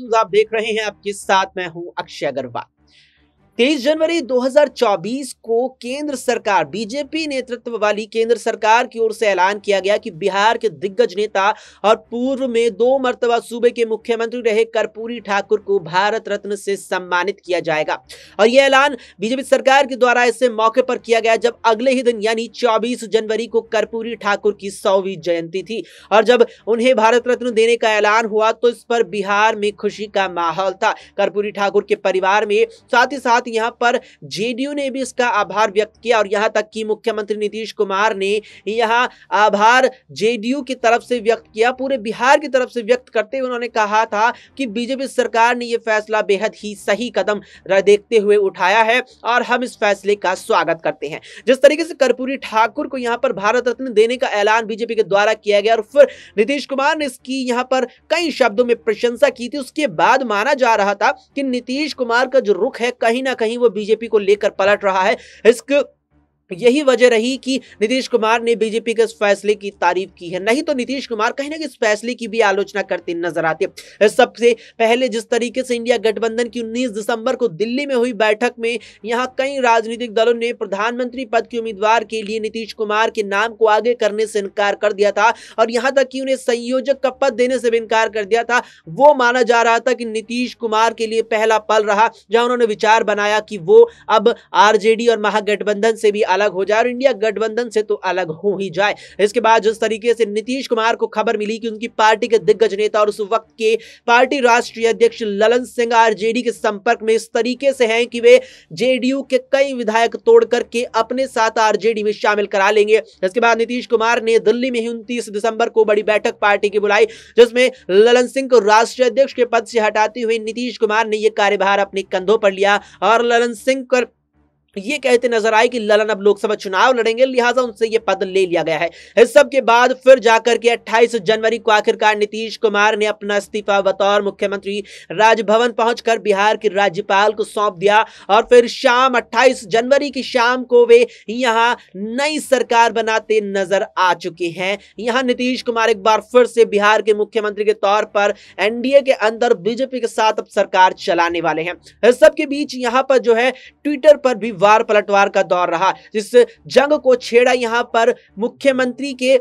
news आप देख रहे हैं आपके साथ मैं हूं अक्षय अग्रवाल तेईस जनवरी 2024 को केंद्र सरकार बीजेपी नेतृत्व वाली केंद्र सरकार की ओर से ऐलान किया गया कि बिहार के दिग्गज नेता और पूर्व में दो मरतबा सूबे के मुख्यमंत्री रहे कर्पूरी ठाकुर को भारत रत्न से सम्मानित किया जाएगा और यह ऐलान बीजेपी सरकार के द्वारा इसे मौके पर किया गया जब अगले ही दिन यानी चौबीस जनवरी को कर्पूरी ठाकुर की सौवीं जयंती थी और जब उन्हें भारत रत्न देने का ऐलान हुआ तो इस पर बिहार में खुशी का माहौल था कर्पूरी ठाकुर के परिवार में साथ ही साथ साथ यहां पर जेडीयू ने भी इसका आभार व्यक्त किया और यहां तक कि मुख्यमंत्री नीतीश कुमार ने यहां आभार जेडीयू की तरफ से व्यक्त किया पूरे बिहार की तरफ से व्यक्त करते हुए उन्होंने कहा था कि बीजेपी सरकार ने यह फैसला बेहद ही सही कदम देखते हुए उठाया है और हम इस फैसले का स्वागत करते हैं जिस तरीके से कर्पूरी ठाकुर को यहां पर भारत रत्न देने का ऐलान बीजेपी के द्वारा किया गया और फिर नीतीश कुमार ने इसकी यहां पर कई शब्दों में प्रशंसा की थी उसके बाद माना जा रहा था कि नीतीश कुमार का जो रुख है कहीं ना ना कहीं वो बीजेपी को लेकर पलट रहा है इसके तो यही वजह रही कि नीतीश कुमार ने बीजेपी के इस फैसले की तारीफ की है नहीं तो नीतीश कुमार कहीं ना कहीं इस फैसले की भी आलोचना करते नजर आते सबसे पहले जिस तरीके से इंडिया गठबंधन की 19 दिसंबर को दिल्ली में हुई बैठक में यहां कई राजनीतिक दलों ने प्रधानमंत्री पद के उम्मीदवार के लिए नीतीश कुमार के नाम को आगे करने से इनकार कर दिया था और यहां तक कि उन्हें संयोजक का पद देने से भी इनकार कर दिया था वो माना जा रहा था कि नीतीश कुमार के लिए पहला पल रहा जहां उन्होंने विचार बनाया कि वो अब आरजेडी और महागठबंधन से भी अलग हो जाए और इंडिया गठबंधन से तो अलग हो ही जाए इसके बाद जिस तरीके से नीतीश कुमार को खबर मिली कि उनकी पार्टी के दिग्गज नेता और उस वक्त के पार्टी राष्ट्रीय अध्यक्ष ललन सिंह आरजेडी के संपर्क में इस तरीके से हैं कि वे जेडीयू के कई विधायक तोड़ करके अपने साथ आरजेडी में शामिल करा लेंगे इसके बाद नीतीश कुमार ने दिल्ली में ही उनतीस दिसंबर को बड़ी बैठक पार्टी की बुलाई जिसमें ललन सिंह को राष्ट्रीय अध्यक्ष के पद से हटाते हुए नीतीश कुमार ने यह कार्यभार अपने कंधों पर लिया और ललन सिंह पर ये कहते नजर आए कि ललन अब लोकसभा चुनाव लड़ेंगे लिहाजा उनसे ये पद ले लिया गया है इस सब के बाद फिर जाकर के 28 जनवरी को आखिरकार नीतीश कुमार ने अपना इस्तीफा बतौर मुख्यमंत्री राजभवन पहुंचकर बिहार के राज्यपाल को सौंप दिया और फिर शाम 28 जनवरी की शाम को वे यहाँ नई सरकार बनाते नजर आ चुके हैं यहाँ नीतीश कुमार एक बार फिर से बिहार के मुख्यमंत्री के तौर पर एनडीए के अंदर बीजेपी के साथ अब सरकार चलाने वाले हैं इस सबके बीच यहाँ पर जो है ट्विटर पर भी द्वार पलटवार का दौर रहा जिस जंग को छेड़ा यहाँ पर मुख्यमंत्री के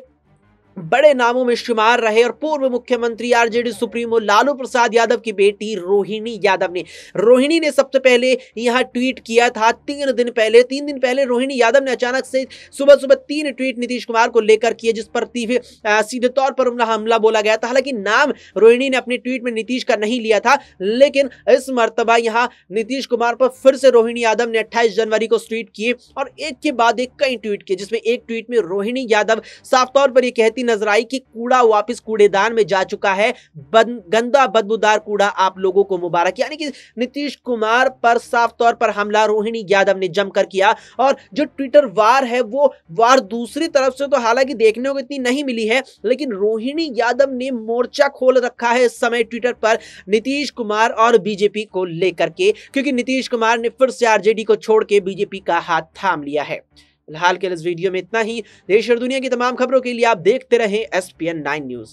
बड़े नामों में शुमार रहे और पूर्व मुख्यमंत्री आरजेडी सुप्रीमो लालू प्रसाद यादव की बेटी रोहिणी यादव ने रोहिणी ने सबसे पहले यहां ट्वीट किया था तीन दिन पहले तीन दिन पहले रोहिणी यादव ने अचानक से सुबह सुबह तीन ट्वीट नीतीश कुमार को लेकर किए जिस पर तीव्र सीधे तौर पर उनका हमला बोला गया था हालांकि नाम रोहिणी ने अपने ट्वीट में नीतीश का नहीं लिया था लेकिन इस मरतबा यहाँ नीतीश कुमार पर फिर से रोहिणी यादव ने अट्ठाईस जनवरी को ट्वीट किए और एक के बाद एक कई ट्वीट किए जिसमें एक ट्वीट में रोहिणी यादव साफ तौर पर यह कहती होती नजर आई कि कूड़ा वापस कूड़ेदान में जा चुका है गंदा बदबूदार कूड़ा आप लोगों को मुबारक यानी कि नीतीश कुमार पर साफ तौर पर हमला रोहिणी यादव ने जमकर किया और जो ट्विटर वार है वो वार दूसरी तरफ से तो हालांकि देखने को इतनी नहीं मिली है लेकिन रोहिणी यादव ने मोर्चा खोल रखा है इस समय ट्विटर पर नीतीश कुमार और बीजेपी को लेकर के क्योंकि नीतीश कुमार ने फिर से आरजेडी को छोड़ के बीजेपी का हाथ थाम लिया है फिलहाल के इस वीडियो में इतना ही देश और दुनिया की तमाम खबरों के लिए आप देखते रहें एस पी न्यूज़